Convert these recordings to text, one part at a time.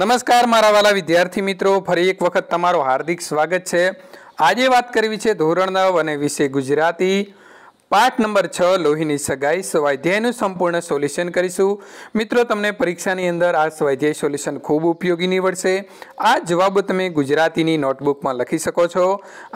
નમસ્કાર મારા વાલા વિદ્યાર્થી મિત્રો ફરી એક વખત તમારું હાર્દિક સ્વાગત છે આજે વાત કરવી છે ધોરણ નવ અને વિશે ગુજરાતી પાઠ નંબર છ લોહીની સગાઈ સ્વાધ્યાયનું સંપૂર્ણ સોલ્યુશન કરીશું મિત્રો તમને પરીક્ષાની અંદર આ સ્વાધ્યાય સોલ્યુશન ખૂબ ઉપયોગી નીવડશે આ જવાબો તમે ગુજરાતીની નોટબુકમાં લખી શકો છો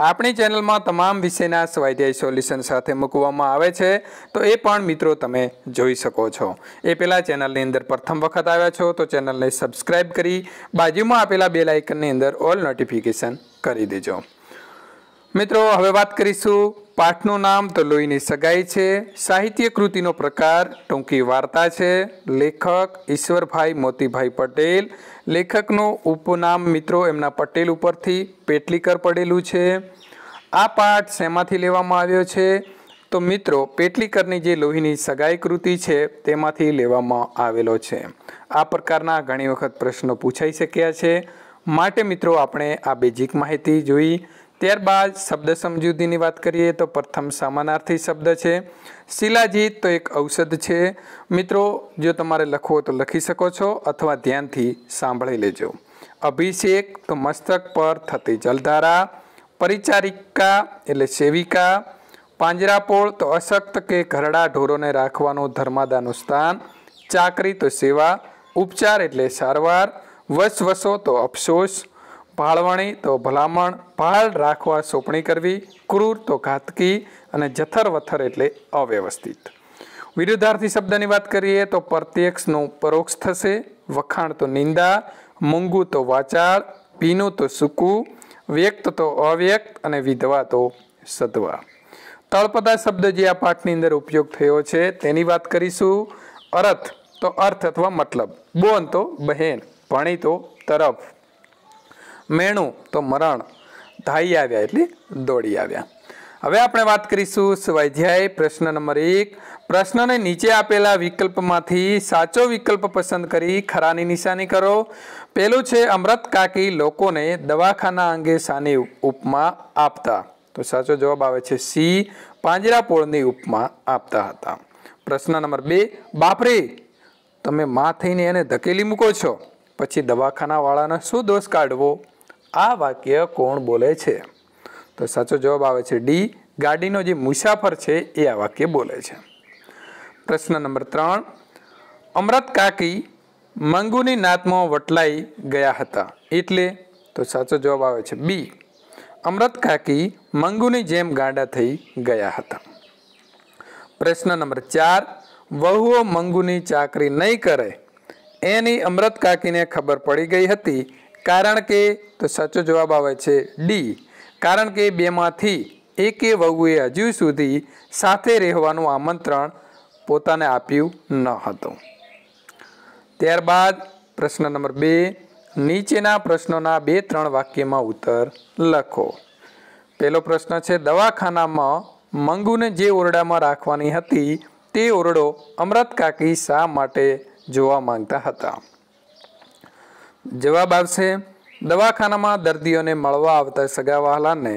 આપણી ચેનલમાં તમામ વિષયના સ્વાધ્યાય સોલ્યુશન સાથે મૂકવામાં આવે છે તો એ પણ મિત્રો તમે જોઈ શકો છો એ પહેલાં ચેનલની અંદર પ્રથમ વખત આવ્યા છો તો ચેનલને સબસ્ક્રાઈબ કરી બાજુમાં આપેલા બે લાઇકનની અંદર ઓલ નોટિફિકેશન કરી દેજો મિત્રો હવે વાત કરીશું પાઠનું નામ તો લોહીની સગાઈ છે સાહિત્ય કૃતિનો પ્રકાર ટૂંકી વાર્તા છે લેખક ઈશ્વરભાઈ મોતીભાઈ પટેલ લેખકનું ઉપનામ મિત્રો એમના પટેલ ઉપરથી પેટલીકર પડેલું છે આ પાઠ શેમાંથી લેવામાં આવ્યો છે તો મિત્રો પેટલીકરની જે લોહીની સગાઈ કૃતિ છે તેમાંથી લેવામાં આવેલો છે આ પ્રકારના ઘણી વખત પ્રશ્નો પૂછાઈ શક્યા છે માટે મિત્રો આપણે આ બેઝિક માહિતી જોઈ ત્યારબાદ શબ્દ સમજૂતીની વાત કરીએ તો પ્રથમ સમાનાર્થી શબ્દ છે શિલાજીત તો એક ઔષધ છે મિત્રો જો તમારે લખવો તો લખી શકો છો અથવા ધ્યાનથી સાંભળી લેજો અભિષેક તો મસ્તક પર થતી જલધારા પરિચારિકા એટલે સેવિકા પાંજરાપોળ તો અશક્ત કે ઘરડા ઢોરોને રાખવાનું ધર્માદાનું સ્થાન ચાકરી તો સેવા ઉપચાર એટલે સારવાર વસવસો તો અફસોસ પાળવણી તો ભલામણ પાળ રાખવા સોંપણી કરવી ક્રૂર તો ઘાતકી અને જથર વથર એટલે અવ્યવસ્થિત વિરુદ્ધાર્થી શબ્દની વાત કરીએ તો પ્રત્યક્ષનું પરોક્ષ થશે વખાણ તો નિંદા મૂંગું તો વાચાળ પીનું તો સૂકું વ્યક્ત તો અવ્યક્ત અને વિધવા તો સદવા તળપદા શબ્દ જે આ પાઠની અંદર ઉપયોગ થયો છે તેની વાત કરીશું અર્થ તો અર્થ અથવા મતલબ બોન તો બહેન ભણી તો તરફ મેણું તો મરણ ધાઈ આવ્યા એટલે દોડી આવ્યા હવે આપણે વાત કરીશું સ્વાધ્યાય પ્રશ્ન નંબર એક પ્રશ્નને નીચે આપેલા વિકલ્પમાંથી સાચો વિકલ્પ પસંદ કરી ખરાની નિશાની કરો પેલું છે અમૃત કાકી લોકોને દવાખાના અંગે સાની ઉપમા આપતા તો સાચો જવાબ આવે છે સી પાંજરાપોળની ઉપમા આપતા હતા પ્રશ્ન નંબર બે બાપરે તમે માં થઈને એને ધકેલી મૂકો છો પછી દવાખાનાવાળાને શું દોષ કાઢવો આ વાક્ય કોણ બોલે છે તો સાચો જવાબ આવે છે ડી ગાડીનો જે મુસાફર છે એ આ વાક્ય બોલે છે પ્રશ્ન નંબર ત્રણ અમૃત કાકી મંગુની નાતમાં વટલાઈ ગયા હતા એટલે તો સાચો જવાબ આવે છે બી અમૃત કાકી મંગુની જેમ ગાંડા થઈ ગયા હતા પ્રશ્ન નંબર ચાર વહુઓ મંગુની ચાકરી નહીં કરે એની અમૃત કાકીને ખબર પડી ગઈ હતી કારણ કે તો સાચો જવાબ આવે છે ડી કારણ કે બેમાંથી એકે વહુએ હજુ સુધી સાથે રહેવાનું આમંત્રણ પોતાને આપ્યું ન હતું ત્યારબાદ પ્રશ્ન નંબર બે નીચેના પ્રશ્નોના બે ત્રણ વાક્યમાં ઉત્તર લખો પહેલો પ્રશ્ન છે દવાખાનામાં મંગુને જે ઓરડામાં રાખવાની હતી તે ઓરડો અમૃત કાકી શા માટે જોવા માંગતા હતા જવાબ આવશે દવાખાનામાં દર્દીઓને મળવા આવતા સગા વહાલાને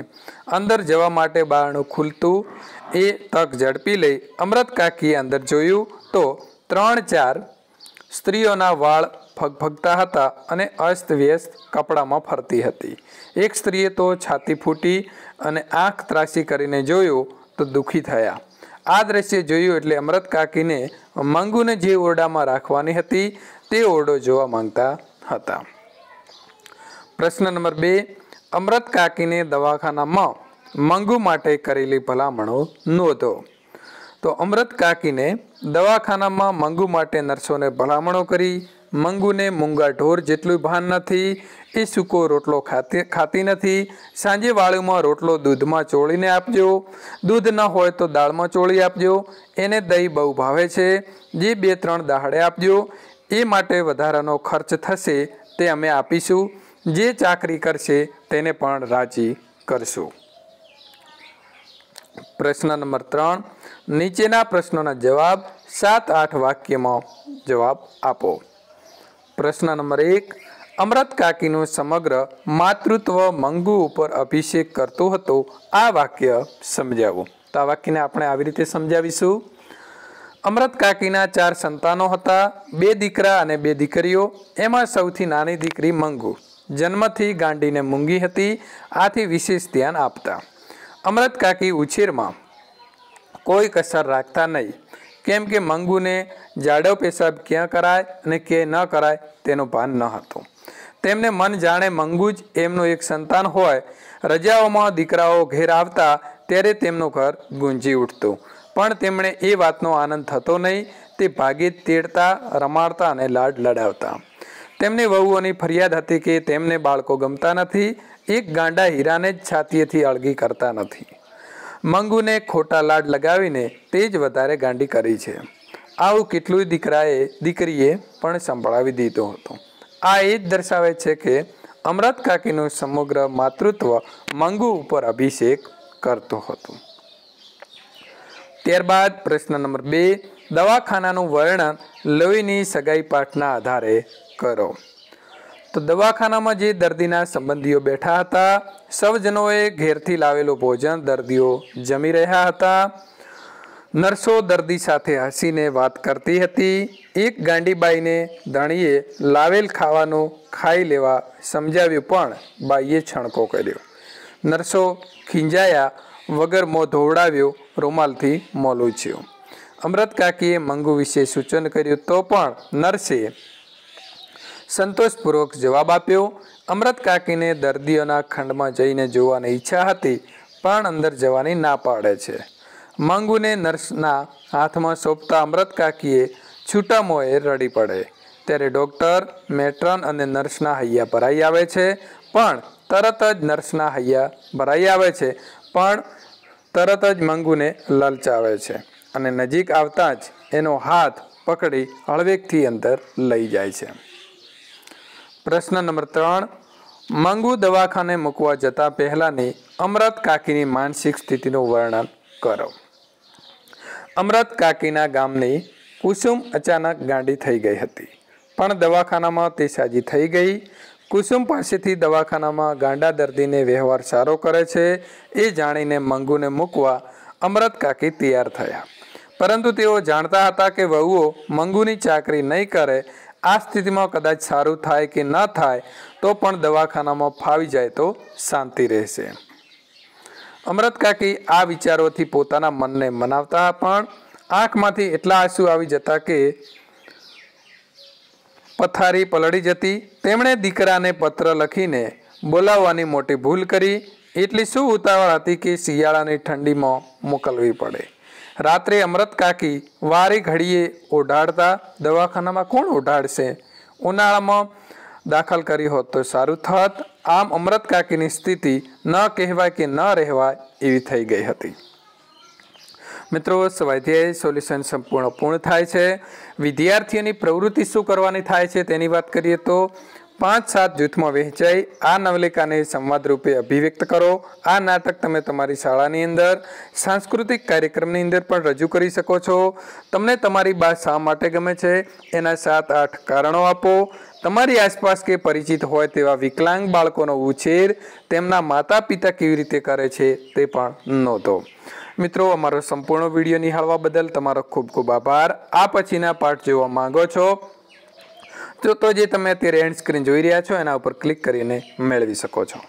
અંદર જવા માટે બારણું ખુલતું એ તક ઝડપી લઈ અમૃત કાકીએ અંદર જોયું તો ત્રણ ચાર સ્ત્રીઓના વાળ ફગફગતા હતા અને અસ્ત વ્યસ્ત કપડામાં ફરતી હતી એક સ્ત્રીએ તો છાતી ફૂટી અને આંખ ત્રાસી કરીને જોયું તો દુઃખી થયા આ દ્રશ્ય જોયું એટલે અમૃત કાકીને મંગુને જે ઓરડામાં રાખવાની હતી તે ઓરડો જોવા માંગતા હતા પ્રશ્ન નંબર બે અમૃત કાકીને દવાખાનામાં મંગુ માટે કરેલી ભલામણો નોંધો તો અમૃત કાકીને દવાખાનામાં મંગુ માટે નર્સોને ભલામણો કરી મંગુને મૂંગા ઢોર જેટલું ભાન નથી એ સૂકો રોટલો ખાતી ખાતી નથી સાંજે વાળુમાં રોટલો દૂધમાં ચોળીને આપજો દૂધ ન હોય તો દાળમાં ચોળી આપજો એને દહીં બહુ ભાવે છે જે બે ત્રણ દાહડે આપજો એ માટે વધારાનો ખર્ચ થશે તે અમે આપીશું જે ચાકરી કરશે તેને પણ રાજી કરશું પ્રશ્ન નંબર ત્રણ નીચેના પ્રશ્નોના જવાબ સાત આઠ વાક્યમાં જવાબ આપો પ્રશ્ન નંબર એક અમૃત કાકીનું સમગ્ર માતૃત્વ મંગુ ઉપર અભિષેક કરતો હતો આ વાક્ય સમજાવો તો આ વાક્યને આપણે આવી રીતે સમજાવીશું અમૃત કાકીના ચાર સંતાનો હતા બે દીકરા અને બે દીકરીઓ એમાં સૌથી નાની દીકરી મંગુ જન્મથી ગાંડીને મૂંગી હતી આથી વિશેષ ધ્યાન આપતા અમૃત કાકી ઉછેરમાં કોઈ કસર રાખતા નહીં કેમ કે મંગુને જાડો પેશાબ ક્યાં કરાય અને કે ન કરાય તેનું ભાન ન હતું તેમને મન જાણે મંગુ જ એમનું એક સંતાન હોય રજાઓમાં દીકરાઓ ઘેર આવતા ત્યારે તેમનું ઘર ગુંજી ઉઠતું પણ તેમણે એ વાતનો આનંદ થતો નહીં તે ભાગે તેડતા રમાડતા અને લાડ લડાવતા તેમની વહુઓની ફરિયાદ હતી કે તેમને બાળકો ગમતા નથી એક ગાંડા હીરાને જ છાતીએથી અળગી કરતા નથી મંગુને ખોટા લાડ લગાવીને તે જ વધારે ગાંડી કરી છે આવું કેટલુંય દીકરાએ દીકરીએ પણ સંભળાવી દીધો હતો આ એ જ દર્શાવે છે કે અમરત કાકીનું સમગ્ર માતૃત્વ મંગુ ઉપર અભિષેક કરતો હતો ત્યારબાદ પ્રશ્ન નંબર બે દવાખાનાનું વર્ણન લોહીની સગાઈ પાઠના આધારે કરો તો દવાખાનામાં જે દર્દીના સંબંધીઓ બેઠા હતા સૌજનોએ ઘેરથી લાવેલું ભોજન દર્દીઓ જમી રહ્યા હતા નર્સો દર્દી સાથે હસીને વાત કરતી હતી એક ગાંડીબાઈને ધણીએ લાવેલ ખાવાનું ખાઈ લેવા સમજાવ્યું પણ બાઈએ છણકો કર્યો નરસો ખીંજાયા વગર મો ધોવડાવ્યો રૂમાલથી મોં લૂછ્યું અમૃત કાકીએ મંગુ વિશે સૂચન કર્યું તો પણ નર્સે સંતોષપૂર્વક જવાબ આપ્યો અમૃત કાકીને દર્દીઓના ખંડમાં જઈને જોવાની ઈચ્છા હતી પણ અંદર જવાની ના પાડે છે મંગુને નર્સના હાથમાં સોંપતા અમૃત કાકીએ છૂટા મોએ રડી પડે ત્યારે ડૉક્ટર મેટ્રન અને નર્સના હૈયા પરાઈ આવે છે પણ તરત જ નર્સના હૈયા ભરાઈ આવે છે પણ તરત જ મંગુને લલચાવે છે અને નજીક આવતા જ એનો હાથ પકડી હળવેકથી અંદર લઈ જાય છે પ્રશ્ન નંબર ત્રણ મંગુ દવાખાને મૂકવા જતા પહેલાંની અમરત કાકીની માનસિક સ્થિતિનું વર્ણન કરો અમરત કાકીના ગામની કુસુમ અચાનક ગાંડી થઈ ગઈ હતી પણ દવાખાનામાં તે સાજી થઈ ગઈ કુસુમ પાસેથી દવાખાનામાં ગાંડા દર્દીને વ્યવહાર સારો કરે છે એ જાણીને મંગુને મૂકવા અમરત કાકી તૈયાર થયા પરંતુ તેઓ જાણતા હતા કે વહુઓ મંગુની ચાકરી નહીં કરે આ સ્થિતિમાં કદાચ સારું થાય કે ન થાય તો પણ દવાખાનામાં ફાવી જાય તો શાંતિ રહેશે અમરત કાકી આ વિચારોથી પોતાના મનને મનાવતા પણ આંખમાંથી એટલા આંસુ આવી જતા કે પથારી પલળી જતી તેમણે દીકરાને પત્ર લખીને બોલાવવાની મોટી ભૂલ કરી એટલી શું ઉતાવળ હતી કે શિયાળાની ઠંડીમાં મોકલવી પડે રાત્રે અમૃત કાકી વારે ઘડીએ ઓઢાડતા દવાખાનામાં કોણ ઓઢાડશે ઉનાળામાં દાખલ કરી હોત તો સારું થત આમ અમૃત કાકીની સ્થિતિ ન કહેવાય કે ન રહેવાય એવી થઈ ગઈ હતી મિત્રો સ્વાધ્યાય સોલ્યુશન સંપૂર્ણ પૂર્ણ થાય છે વિદ્યાર્થીઓની પ્રવૃત્તિ શું કરવાની થાય છે તેની વાત કરીએ તો પાંચ સાત જૂથમાં વહેંચાઈ આ નવલિકાને સંવાદરૂપે અભિવ્યક્ત કરો આ નાટક તમે તમારી શાળાની અંદર સાંસ્કૃતિક કાર્યક્રમની અંદર પણ રજૂ કરી શકો છો તમને તમારી બા શા માટે ગમે છે એના સાત આઠ કારણો આપો તમારી આસપાસ કે પરિચિત હોય તેવા વિકલાંગ બાળકોનો ઉછેર તેમના માતા પિતા કેવી રીતે કરે છે તે પણ નોંધો મિત્રો અમારો સંપૂર્ણ વિડીયો નિહાળવા બદલ તમારો ખૂબ ખૂબ આભાર આ પછીના પાઠ જોવા માંગો છો તો તો જે તમે અત્યારે એન્ડ સ્ક્રીન જોઈ રહ્યા છો એના ઉપર ક્લિક કરીને મેળવી શકો છો